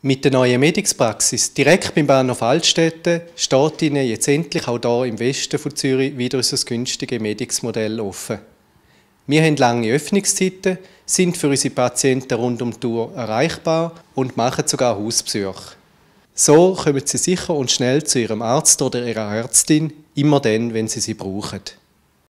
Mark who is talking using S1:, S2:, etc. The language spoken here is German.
S1: Mit der neuen Medixpraxis direkt beim Bahnhof Altstädte steht Ihnen jetzt endlich auch hier im Westen von Zürich wieder unser günstiges Medix-Modell offen. Wir haben lange Öffnungszeiten, sind für unsere Patienten rund um die Uhr erreichbar und machen sogar Hausbesuche. So kommen Sie sicher und schnell zu Ihrem Arzt oder Ihrer Ärztin, immer dann, wenn Sie sie brauchen.